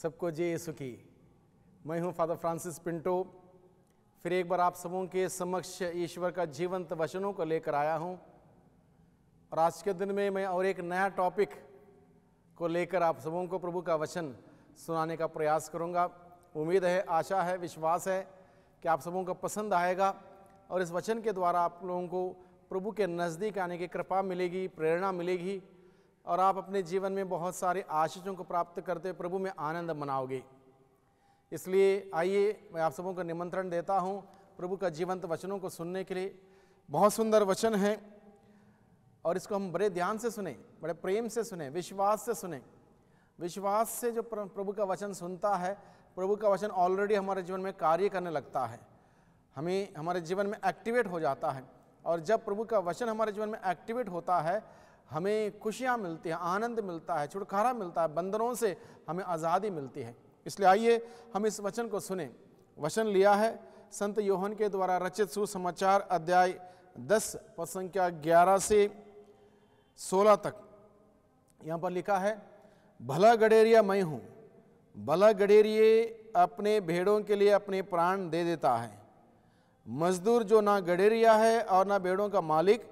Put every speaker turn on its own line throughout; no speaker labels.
सबको जय यसु की मैं हूं फादर फ्रांसिस पिंटो फिर एक बार आप सबों के समक्ष ईश्वर का जीवंत वचनों को लेकर आया हूं और आज के दिन में मैं और एक नया टॉपिक को लेकर आप सबों को प्रभु का वचन सुनाने का प्रयास करूंगा उम्मीद है आशा है विश्वास है कि आप सबों को पसंद आएगा और इस वचन के द्वारा आप लोगों को प्रभु के नज़दीक आने की कृपा मिलेगी प्रेरणा मिलेगी और आप अपने जीवन में बहुत सारे आशीषों को प्राप्त करते हुए प्रभु में आनंद मनाओगे इसलिए आइए मैं आप सबों को निमंत्रण देता हूँ प्रभु का जीवंत वचनों को सुनने के लिए बहुत सुंदर वचन है और इसको हम बड़े ध्यान से सुने बड़े प्रेम से सुने विश्वास से सुने विश्वास से जो प्रभु का वचन सुनता है प्रभु का वचन ऑलरेडी हमारे जीवन में कार्य करने लगता है हमें हमारे जीवन में एक्टिवेट हो जाता है और जब प्रभु का वचन हमारे जीवन में एक्टिवेट होता है हमें खुशियाँ मिलती हैं आनंद मिलता है छुटकारा मिलता है बंधनों से हमें आज़ादी मिलती है इसलिए आइए हम इस वचन को सुने वचन लिया है संत योहन के द्वारा रचित सुसमाचार अध्याय दस पद संख्या ग्यारह से सोलह तक यहाँ पर लिखा है भला गडेरिया मैं हूँ भला गडेरिए अपने भेड़ों के लिए अपने प्राण दे देता है मजदूर जो ना गडेरिया है और ना भेड़ों का मालिक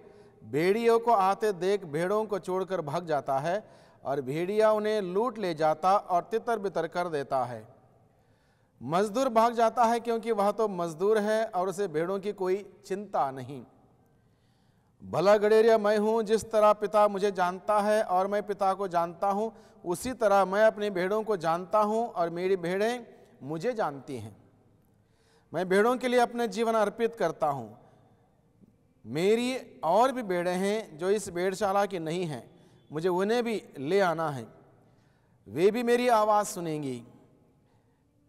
भेड़ियों को आते देख भेड़ों को छोड़कर भाग जाता है और भेड़िया उन्हें लूट ले जाता और तितर बितर कर देता है मजदूर भाग जाता है क्योंकि वह तो मजदूर है और उसे भेड़ों की कोई चिंता नहीं भला गडेरिया मैं हूँ जिस तरह पिता मुझे जानता है और मैं पिता को जानता हूँ उसी तरह मैं अपनी भेड़ों को जानता हूँ और मेरी भेड़ें मुझे जानती हैं मैं भेड़ों के लिए अपने जीवन अर्पित करता हूँ मेरी और भी बेड़े हैं जो इस बेड़शाला के नहीं हैं मुझे उन्हें भी ले आना है वे भी मेरी आवाज़ सुनेंगी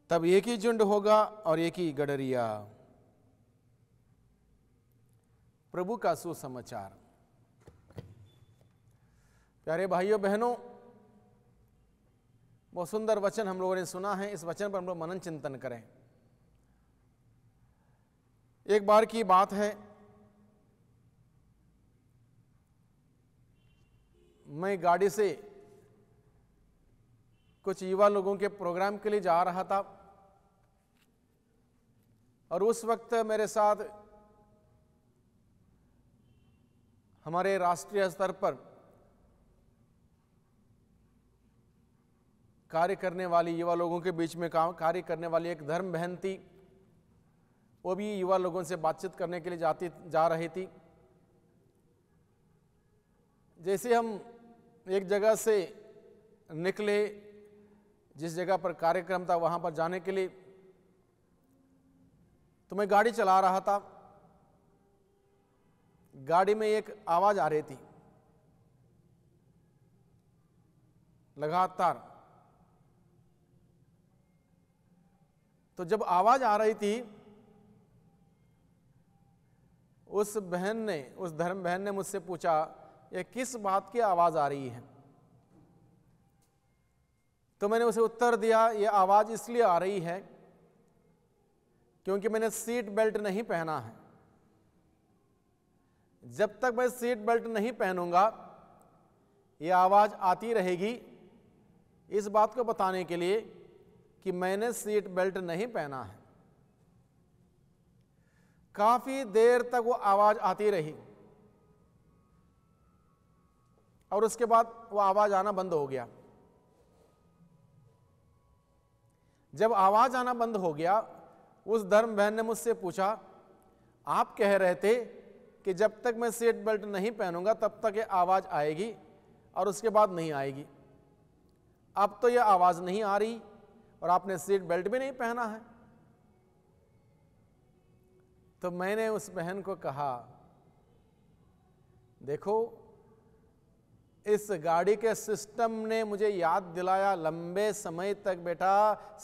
तब एक ही झुंड होगा और एक ही गडरिया प्रभु का सुसमाचार प्यारे भाइयों बहनों बहुत सुंदर वचन हम लोगों ने सुना है इस वचन पर हम लोग मनन चिंतन करें एक बार की बात है मैं गाड़ी से कुछ युवा लोगों के प्रोग्राम के लिए जा रहा था और उस वक्त मेरे साथ हमारे राष्ट्रीय स्तर पर कार्य करने वाली युवा लोगों के बीच में काम कार्य करने वाली एक धर्म बहन थी वो भी युवा लोगों से बातचीत करने के लिए जाती जा रही थी जैसे हम एक जगह से निकले जिस जगह पर कार्यक्रम था वहां पर जाने के लिए तो मैं गाड़ी चला रहा था गाड़ी में एक आवाज़ आ रही थी लगातार तो जब आवाज़ आ रही थी उस बहन ने उस धर्म बहन ने मुझसे पूछा ये किस बात की आवाज़ आ रही है तो मैंने उसे उत्तर दिया ये आवाज़ इसलिए आ रही है क्योंकि मैंने सीट बेल्ट नहीं पहना है जब तक मैं सीट बेल्ट नहीं पहनूंगा ये आवाज़ आती रहेगी इस बात को बताने के लिए कि मैंने सीट बेल्ट नहीं पहना है काफ़ी देर तक वो आवाज़ आती रही और उसके बाद वो आवाज आना बंद हो गया जब आवाज आना बंद हो गया उस धर्म बहन ने मुझसे पूछा आप कह रहे थे कि जब तक मैं सीट बेल्ट नहीं पहनूंगा तब तक ये आवाज़ आएगी और उसके बाद नहीं आएगी अब तो यह आवाज़ नहीं आ रही और आपने सीट बेल्ट भी नहीं पहना है तो मैंने उस बहन को कहा देखो इस गाड़ी के सिस्टम ने मुझे याद दिलाया लंबे समय तक बेटा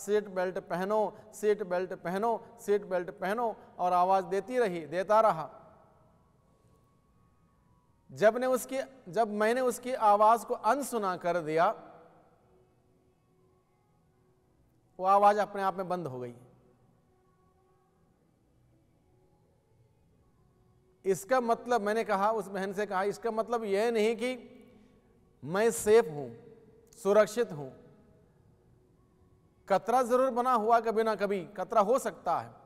सीट बेल्ट पहनो सीट बेल्ट पहनो सीट बेल्ट पहनो और आवाज़ देती रही देता रहा जब ने उसकी जब मैंने उसकी आवाज़ को अनसुना कर दिया वो आवाज़ अपने आप में बंद हो गई इसका मतलब मैंने कहा उस बहन से कहा इसका मतलब यह नहीं कि मैं सेफ हूं सुरक्षित हूं कतरा जरूर बना हुआ कभी ना कभी कतरा हो सकता है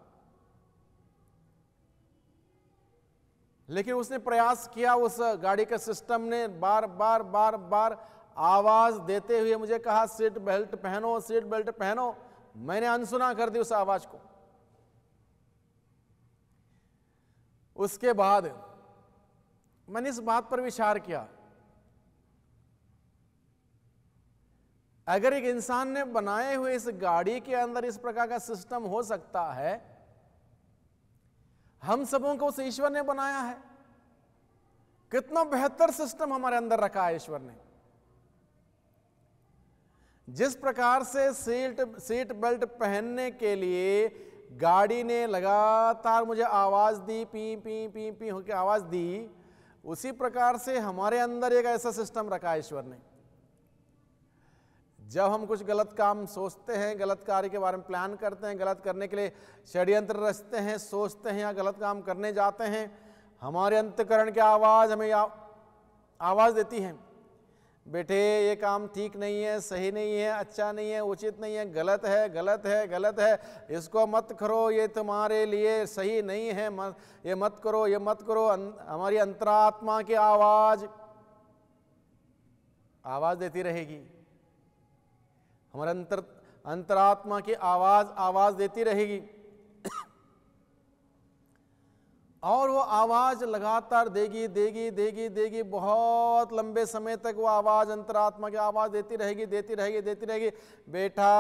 लेकिन उसने प्रयास किया उस गाड़ी के सिस्टम ने बार बार बार बार आवाज देते हुए मुझे कहा सीट बेल्ट पहनो सीट बेल्ट पहनो मैंने अनसुना कर दी उस आवाज को उसके बाद मैंने इस बात पर विचार किया अगर एक इंसान ने बनाए हुए इस गाड़ी के अंदर इस प्रकार का सिस्टम हो सकता है हम सबों को उस ईश्वर ने बनाया है कितना बेहतर सिस्टम हमारे अंदर रखा है ईश्वर ने जिस प्रकार से सीट सीट बेल्ट पहनने के लिए गाड़ी ने लगातार मुझे आवाज़ दी पी पी पी पी होकर आवाज़ दी उसी प्रकार से हमारे अंदर एक ऐसा सिस्टम रखा ईश्वर ने जब हम कुछ गलत काम सोचते हैं गलत कार्य के बारे में प्लान करते हैं गलत करने के लिए षड्यंत्र रचते हैं सोचते हैं या गलत काम करने जाते हैं हमारे अंतकरण की आवाज़ हमें आ, आवाज़ देती है बेटे ये काम ठीक नहीं है सही नहीं है अच्छा नहीं है उचित नहीं है गलत है गलत है गलत है इसको मत करो ये तुम्हारे लिए सही नहीं है मत ये मत करो ये मत करो अं, हमारी अंतरात्मा की आवाज़ आवाज़ देती रहेगी हमारे अंतर अंतरात्मा की आवाज़ आवाज़ देती रहेगी और वो आवाज़ लगातार देगी देगी देगी देगी बहुत लंबे समय तक वो आवाज़ अंतरात्मा की आवाज़ देती रहेगी देती रहेगी देती रहेगी बेटा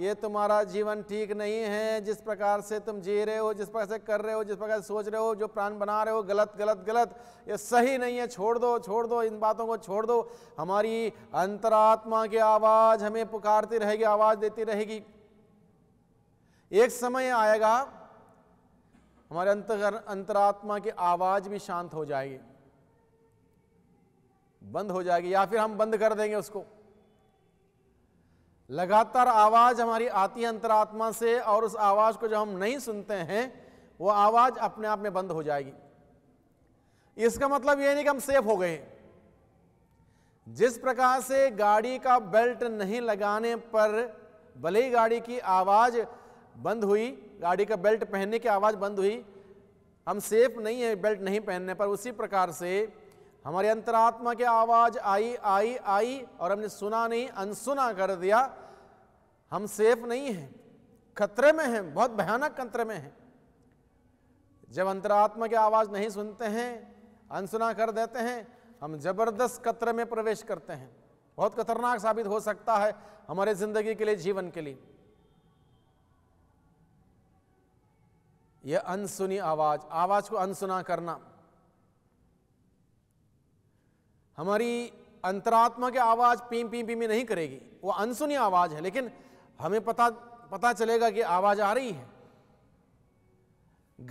ये तुम्हारा जीवन ठीक नहीं है जिस प्रकार से तुम जी रहे हो जिस प्रकार से कर रहे हो जिस प्रकार से सोच रहे हो जो प्राण बना रहे हो गलत गलत गलत ये सही नहीं है छोड़ दो छोड़ दो इन बातों को छोड़ दो हमारी अंतरात्मा की आवाज़ हमें पुकारती रहेगी आवाज़ देती रहेगी एक समय आएगा हमारे अंतर अंतरात्मा की आवाज़ भी शांत हो जाएगी बंद हो जाएगी या फिर हम बंद कर देंगे उसको लगातार आवाज़ हमारी आती है अंतरात्मा से और उस आवाज़ को जो हम नहीं सुनते हैं वो आवाज़ अपने आप में बंद हो जाएगी इसका मतलब ये नहीं कि हम सेफ हो गए जिस प्रकार से गाड़ी का बेल्ट नहीं लगाने पर भले ही गाड़ी की आवाज़ बंद हुई गाड़ी का बेल्ट पहनने की आवाज़ बंद हुई हम सेफ नहीं है बेल्ट नहीं पहनने पर उसी प्रकार से हमारे अंतरात्मा की आवाज़ आई आई आई और हमने सुना नहीं अनसुना कर दिया हम सेफ नहीं हैं खतरे में हैं बहुत भयानक खतरे में हैं जब अंतरात्मा की आवाज़ नहीं सुनते हैं अनसुना कर देते हैं हम जबरदस्त खतरे में प्रवेश करते हैं बहुत खतरनाक साबित हो सकता है हमारे ज़िंदगी के लिए जीवन के लिए यह अनसुनी आवाज आवाज को अनसुना करना हमारी अंतरात्मा की आवाज पीम पीम पीमी नहीं करेगी वो अनसुनी आवाज है लेकिन हमें पता पता चलेगा कि आवाज आ रही है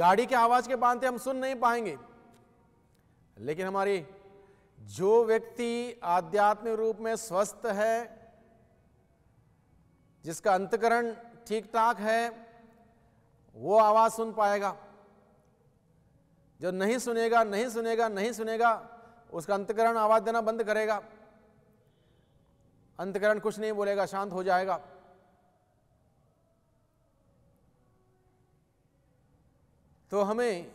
गाड़ी के आवाज के बांधते हम सुन नहीं पाएंगे लेकिन हमारी जो व्यक्ति आध्यात्मिक रूप में स्वस्थ है जिसका अंतकरण ठीक ठाक है वो आवाज सुन पाएगा जो नहीं सुनेगा नहीं सुनेगा नहीं सुनेगा उसका अंतकरण आवाज देना बंद करेगा अंतकरण कुछ नहीं बोलेगा शांत हो जाएगा तो हमें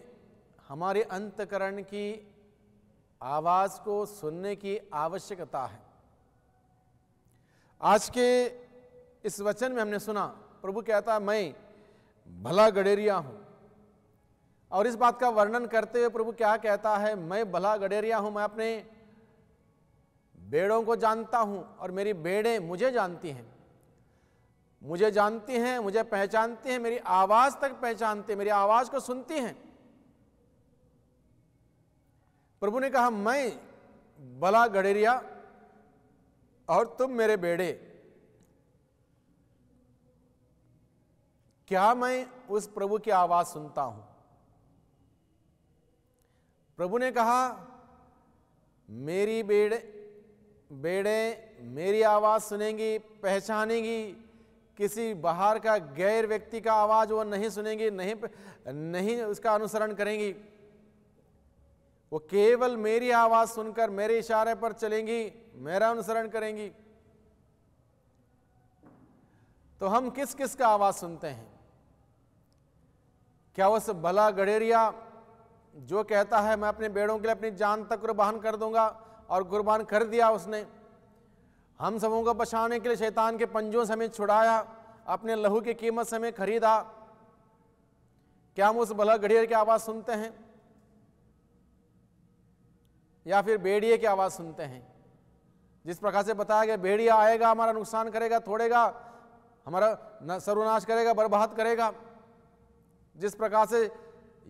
हमारे अंतकरण की आवाज को सुनने की आवश्यकता है आज के इस वचन में हमने सुना प्रभु कहता है मैं भला गडेरिया हूं और इस बात का वर्णन करते हुए प्रभु क्या कहता है मैं भला गडेरिया हूं मैं अपने बेड़ों को जानता हूं और मेरी बेड़े मुझे जानती हैं मुझे जानती हैं मुझे पहचानती हैं मेरी आवाज तक पहचानती है मेरी आवाज को सुनती हैं प्रभु ने कहा मैं भला गडेरिया और तुम मेरे बेड़े क्या मैं उस प्रभु की आवाज सुनता हूं प्रभु ने कहा मेरी बेड़े बेड़े मेरी आवाज सुनेंगी पहचानेंगी किसी बाहर का गैर व्यक्ति का आवाज वो नहीं सुनेंगी नहीं नहीं उसका अनुसरण करेंगी वो केवल मेरी आवाज सुनकर मेरे इशारे पर चलेंगी मेरा अनुसरण करेंगी तो हम किस किस का आवाज सुनते हैं क्या उस भला गडेरिया जो कहता है मैं अपने बेड़ों के लिए अपनी जान तक कुर्बान कर दूंगा और कुर्बान कर दिया उसने हम सबों को बचाने के लिए शैतान के पंजों से हमें छुड़ाया अपने लहू की कीमत से हमें खरीदा क्या हम उस भला गढ़ेर की आवाज़ सुनते हैं या फिर बेड़िए की आवाज़ सुनते हैं जिस प्रकार से बताया गया बेड़िया आएगा हमारा नुकसान करेगा थोड़ेगा हमारा सर्वनाश करेगा बर्बाद करेगा जिस प्रकार से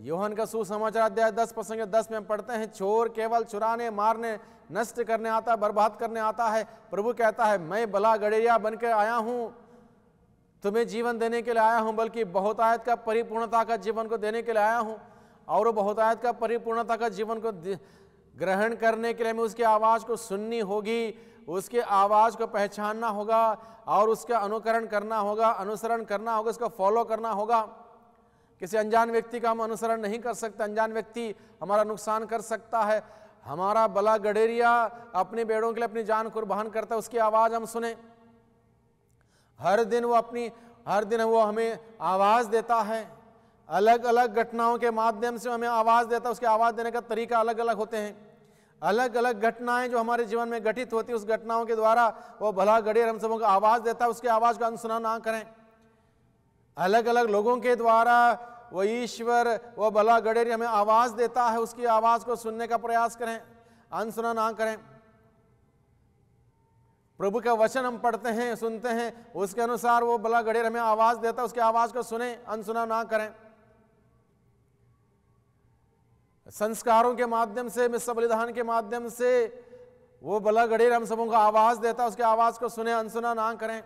योहन का सुसमाचार अध्याय दस प्रसंग दस में हम पढ़ते हैं चोर केवल चुराने मारने नष्ट करने आता है बर्बाद करने आता है प्रभु कहता है मैं भला गड़ेरिया बनकर आया हूँ तुम्हें जीवन देने के लिए आया हूँ बल्कि बहुतायत का परिपूर्णता का जीवन को देने के लिए आया हूँ और बहुतायत का परिपूर्णता का जीवन को ग्रहण करने के लिए हमें उसकी आवाज़ को सुननी होगी उसके आवाज़ को पहचानना होगा और उसका अनुकरण करना होगा अनुसरण करना होगा उसका फॉलो करना होगा किसी अनजान व्यक्ति का हम अनुसरण नहीं कर सकते अनजान व्यक्ति हमारा नुकसान कर सकता है हमारा बला गडेरिया अपने बेड़ों के लिए अपनी जान कुर्बान करता है उसकी आवाज़ हम सुने हर दिन वो अपनी हर दिन वो हमें आवाज़ देता है अलग अलग घटनाओं के माध्यम से हमें आवाज़ देता है उसके आवाज़ देने का तरीका अलग अलग होते हैं अलग अलग घटनाएं जो हमारे जीवन में घटित होती है उस घटनाओं के द्वारा वो भला गडेर हम सबों को आवाज़ देता है उसकी आवाज़ का अनुसरण ना करें अलग अलग लोगों के द्वारा वो ईश्वर वह भला गडेरी हमें आवाज़ देता है उसकी आवाज़ को सुनने का प्रयास करें अनसुना ना करें प्रभु का वचन हम पढ़ते हैं सुनते हैं उसके अनुसार वो भला गडेर हमें आवाज़ देता है उसकी आवाज़ को सुने अनसुना ना करें संस्कारों के माध्यम से मिस बलिदान के माध्यम से वो भला गडेर हम सबों को आवाज़ देता है उसकी आवाज़ को सुने अनसुना ना करें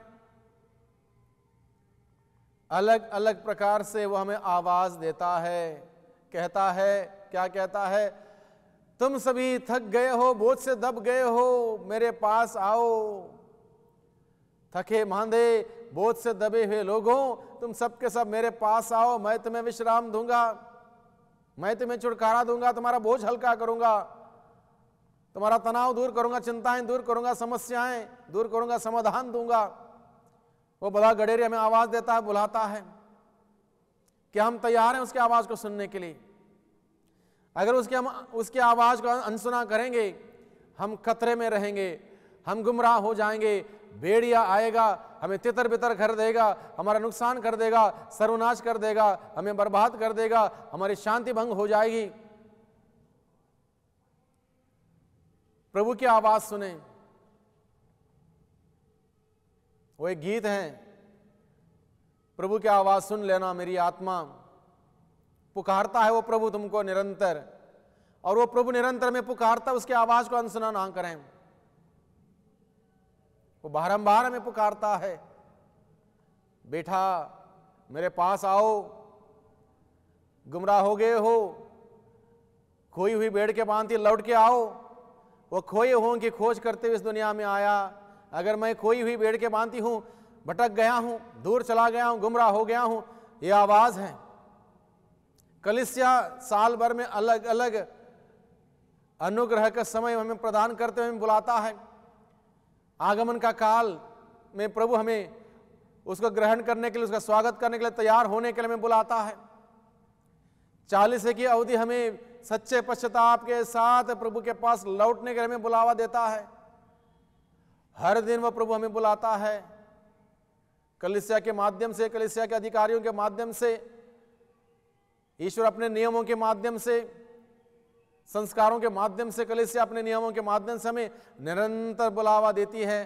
अलग अलग प्रकार से वो हमें आवाज देता है कहता है क्या कहता है तुम सभी थक गए हो बोझ से दब गए हो मेरे पास आओ थके मांदे बोझ से दबे हुए लोगों तुम सबके सब मेरे पास आओ मैं तुम्हें विश्राम दूंगा मैं तुम्हें छुटकारा दूंगा तुम्हारा बोझ हल्का करूंगा तुम्हारा तनाव दूर करूंगा चिंताएं दूर करूंगा समस्याएं दूर करूंगा समाधान दूंगा वो बड़ा गडेरी हमें आवाज़ देता है बुलाता है कि हम तैयार हैं उसकी आवाज़ को सुनने के लिए अगर उसके हम उसकी आवाज़ को अनसुना करेंगे हम खतरे में रहेंगे हम गुमराह हो जाएंगे भेड़िया आएगा हमें तितर बितर कर देगा हमारा नुकसान कर देगा सर्वनाश कर देगा हमें बर्बाद कर देगा हमारी शांति भंग हो जाएगी प्रभु की आवाज़ सुने वो एक गीत है प्रभु की आवाज़ सुन लेना मेरी आत्मा पुकारता है वो प्रभु तुमको निरंतर और वो प्रभु निरंतर में पुकारता उसकी आवाज़ को अनसुना ना करें वो बारंबार में पुकारता है बेटा मेरे पास आओ गुमराह हो गए हो खोई हुई बेड़ के बांधती लौट के आओ वो खोए हों की खोज करते हुए इस दुनिया में आया अगर मैं खोई हुई बेड़ के बांधती हूँ भटक गया हूँ दूर चला गया हूँ गुमराह हो गया हूँ ये आवाज़ है कलिसिया साल भर में अलग अलग अनुग्रह का समय हमें प्रदान करते हुए बुलाता है आगमन का काल में प्रभु हमें उसको ग्रहण करने के लिए उसका स्वागत करने के लिए तैयार होने के लिए हमें बुलाता है चालीस की अवधि हमें सच्चे पश्चाताप के साथ प्रभु के पास लौटने के लिए हमें बुलावा देता है हर दिन वह प्रभु हमें बुलाता है कलिसिया के माध्यम से कलिसिया के अधिकारियों के माध्यम से ईश्वर अपने नियमों के माध्यम से संस्कारों के माध्यम से कलिसिया अपने नियमों के माध्यम से हमें निरंतर बुलावा देती है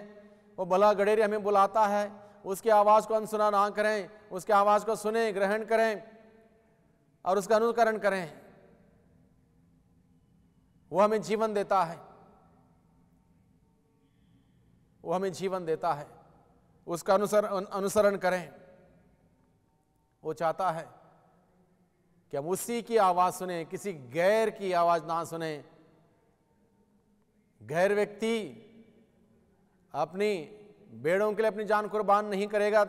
वो भला गडेरी हमें बुलाता है उसकी आवाज़ को अनसुना ना करें उसकी आवाज़ को सुने ग्रहण करें और उसका अनुकरण करें वो हमें जीवन देता है वो हमें जीवन देता है उसका अनुसर अनुसरण करें वो चाहता है कि हम उसी की आवाज़ सुने किसी गैर की आवाज़ ना सुने गैर व्यक्ति अपनी बेड़ों के लिए अपनी जान कुर्बान नहीं करेगा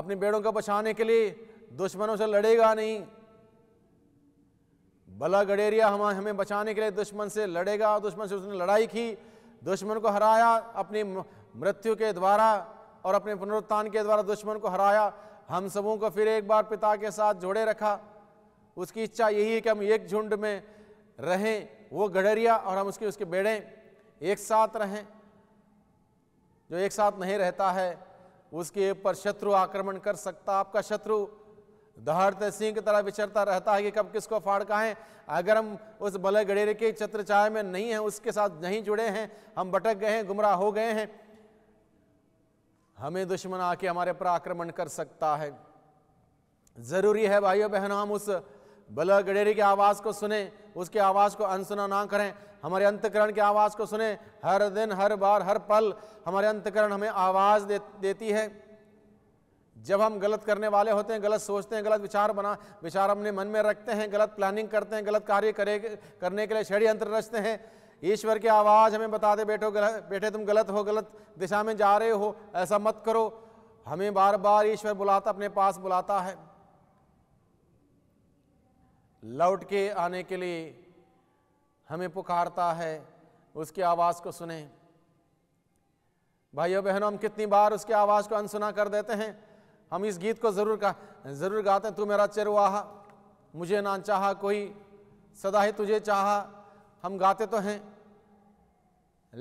अपनी बेड़ों को बचाने के लिए दुश्मनों से लड़ेगा नहीं बला गडेरिया हम हमें बचाने के लिए दुश्मन से लड़ेगा दुश्मन से उसने लड़ाई की दुश्मन को हराया अपनी मृत्यु के द्वारा और अपने पुनरुत्थान के द्वारा दुश्मन को हराया हम सबों को फिर एक बार पिता के साथ जोड़े रखा उसकी इच्छा यही है कि हम एक झुंड में रहें वो गढ़रिया और हम उसके उसके बेड़े एक साथ रहें जो एक साथ नहीं रहता है उसके ऊपर शत्रु आक्रमण कर सकता आपका शत्रु दहाड़ सिंह की तरह विचरता रहता है कि कब किसको फाड़ का है अगर हम उस बल गडेरे के चत्र छाया में नहीं हैं उसके साथ नहीं जुड़े हैं हम भटक गए हैं गुमराह हो गए हैं हमें दुश्मन आके हमारे पर आक्रमण कर सकता है ज़रूरी है भाइयों बहनों हम उस बल गढ़ेरे की आवाज़ को सुने उसकी आवाज़ को अनसुना ना करें हमारे अंतकरण की आवाज़ को सुने हर दिन हर बार हर पल हमारे अंतकरण हमें आवाज़ दे, देती है जब हम गलत करने वाले होते हैं गलत सोचते हैं गलत विचार बना विचार अपने मन में रखते हैं गलत प्लानिंग करते हैं गलत कार्य करे करने के लिए षड्यंत्र रचते हैं ईश्वर की आवाज़ हमें बता दे बैठो गलत बेटे तुम गलत हो गलत दिशा में जा रहे हो ऐसा मत करो हमें बार बार ईश्वर बुलाता अपने पास बुलाता है लौट के आने के लिए हमें पुकारता है उसकी आवाज़ को सुने भाइयों बहनों हम कितनी बार उसकी आवाज़ को अनसुना कर देते हैं हम इस गीत को ज़रूर का ज़रूर गाते हैं तू मेरा चरवाहा मुझे ना चाहा कोई सदा ही तुझे चाहा हम गाते तो हैं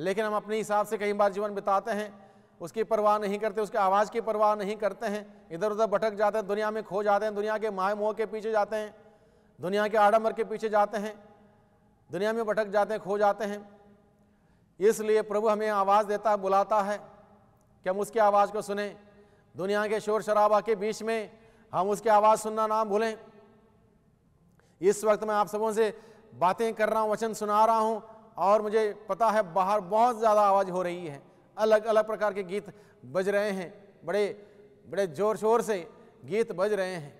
लेकिन हम अपने हिसाब से कई बार जीवन बिताते हैं उसकी परवाह नहीं करते उसके आवाज़ की परवाह नहीं करते हैं इधर उधर भटक जाते हैं दुनिया में खो जाते हैं दुनिया के माए मोह के पीछे जाते हैं दुनिया के आडम्बर के पीछे जाते हैं दुनिया में भटक जाते हैं खो जाते हैं इसलिए प्रभु हमें आवाज़ देता है बुलाता है कि हम उसकी आवाज़ को सुने दुनिया के शोर शराबा के बीच में हम उसकी आवाज़ सुनना ना भूलें इस वक्त मैं आप सबों से बातें कर रहा हूँ वचन सुना रहा हूँ और मुझे पता है बाहर बहुत ज़्यादा आवाज़ हो रही है अलग अलग प्रकार के गीत बज रहे हैं बड़े बड़े जोर शोर से गीत बज रहे हैं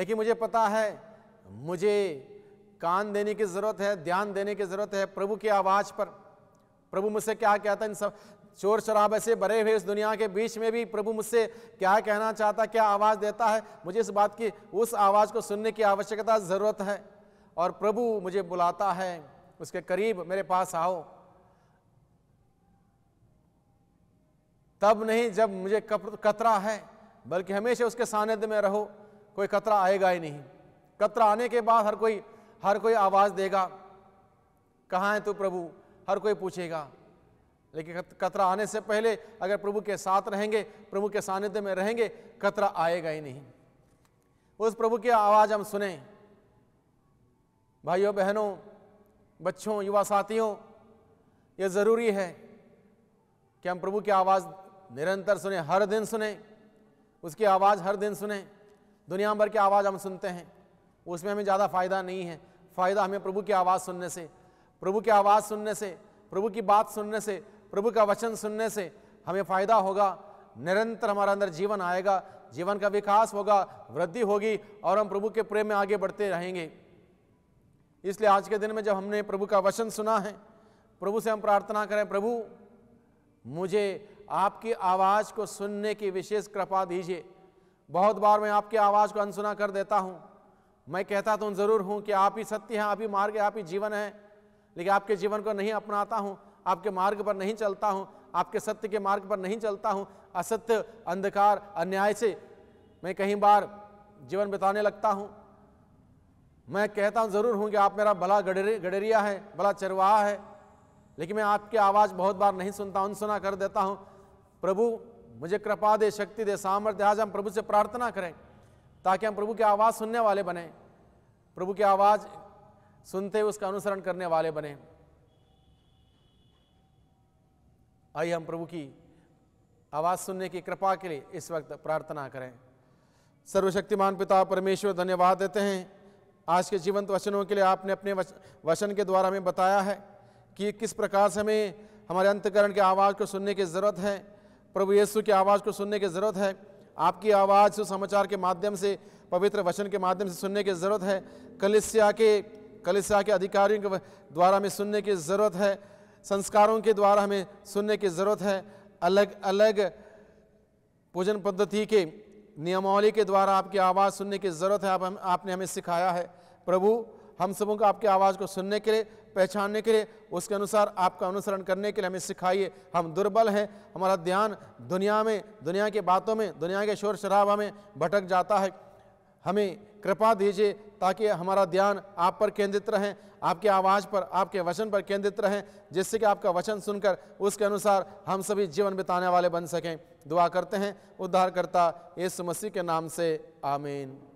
लेकिन मुझे पता है मुझे कान देने की ज़रूरत है ध्यान देने की ज़रूरत है प्रभु की आवाज़ पर प्रभु मुझसे क्या कहता है इन सब शोर शराबे से भरे हुए इस दुनिया के बीच में भी प्रभु मुझसे क्या कहना चाहता क्या आवाज़ देता है मुझे इस बात की उस आवाज़ को सुनने की आवश्यकता ज़रूरत है और प्रभु मुझे बुलाता है उसके करीब मेरे पास आओ तब नहीं जब मुझे कतरा है बल्कि हमेशा उसके सानिध्य में रहो कोई कतरा आएगा ही नहीं कतरा आने के बाद हर कोई हर कोई आवाज़ देगा कहाँ है तू प्रभु हर कोई पूछेगा लेकिन खतरा आने से पहले अगर प्रभु के साथ रहेंगे प्रभु के सानिध्य में रहेंगे खतरा आएगा ही नहीं उस प्रभु की आवाज़ हम सुने भाइयों बहनों बच्चों युवा साथियों ये ज़रूरी है कि हम प्रभु की आवाज़ निरंतर सुने हर दिन सुने उसकी आवाज़ हर दिन सुने दुनिया भर की आवाज़ हम सुनते हैं उसमें हमें ज़्यादा फ़ायदा नहीं है फ़ायदा हमें प्रभु की आवाज़ सुनने से प्रभु की आवाज़ सुनने से प्रभु की बात सुनने से प्रभु का वचन सुनने से हमें फायदा होगा निरंतर हमारा अंदर जीवन आएगा जीवन का विकास होगा वृद्धि होगी और हम प्रभु के प्रेम में आगे बढ़ते रहेंगे इसलिए आज के दिन में जब हमने प्रभु का वचन सुना है प्रभु से हम प्रार्थना करें प्रभु मुझे आपकी आवाज़ को सुनने की विशेष कृपा दीजिए बहुत बार मैं आपकी आवाज़ को अनसुना कर देता हूँ मैं कहता तो ज़रूर हूँ कि आप ही सत्य हैं आप ही मार्ग है आप ही जीवन है लेकिन आपके जीवन को नहीं अपनाता हूँ आपके मार्ग पर नहीं चलता हूँ आपके सत्य के मार्ग पर नहीं चलता हूँ असत्य अंधकार अन्याय से मैं कहीं बार जीवन बिताने लगता हूँ मैं कहता हूँ ज़रूर हूँ कि आप मेरा भला गडरी गडरिया है भला चरवाहा है लेकिन मैं आपकी आवाज़ बहुत बार नहीं सुनता अनसुना कर देता हूँ प्रभु मुझे कृपा दे शक्ति दे सामर्थ्य आज हम प्रभु से प्रार्थना करें ताकि हम प्रभु की आवाज़ सुनने वाले बने प्रभु की आवाज़ सुनते उसका अनुसरण करने वाले बने आइए हम प्रभु की आवाज़ सुनने की कृपा के लिए इस वक्त प्रार्थना करें सर्वशक्तिमान पिता परमेश्वर धन्यवाद देते हैं आज के जीवंत वचनों के लिए आपने अपने वचन के द्वारा हमें बताया है कि किस प्रकार से हमें हमारे अंतकरण की आवाज़ को सुनने की ज़रूरत है प्रभु यीशु की आवाज़ को सुनने की ज़रूरत है आपकी आवाज़ सुसमाचार के माध्यम से पवित्र वचन के माध्यम से सुनने की ज़रूरत है कलिसिया के कलिसिया के अधिकारियों के द्वारा हमें सुनने की ज़रूरत है संस्कारों के द्वारा हमें सुनने की ज़रूरत है अलग अलग पूजन पद्धति के नियमावली के द्वारा आपकी आवाज़ सुनने की ज़रूरत है आप हम आपने हमें सिखाया है प्रभु हम सबों को आपकी आवाज़ को सुनने के लिए पहचानने के लिए उसके अनुसार आपका अनुसरण करने के लिए हमें सिखाइए हम दुर्बल हैं हमारा ध्यान दुनिया में दुनिया के बातों में दुनिया के शोर शराबा में भटक जाता है हमें कृपा दीजिए ताकि हमारा ध्यान आप पर केंद्रित रहें आपके आवाज़ पर आपके वचन पर केंद्रित रहें जिससे कि आपका वचन सुनकर उसके अनुसार हम सभी जीवन बिताने वाले बन सकें दुआ करते हैं उद्धारकर्ता यीशु मसीह के नाम से आमीन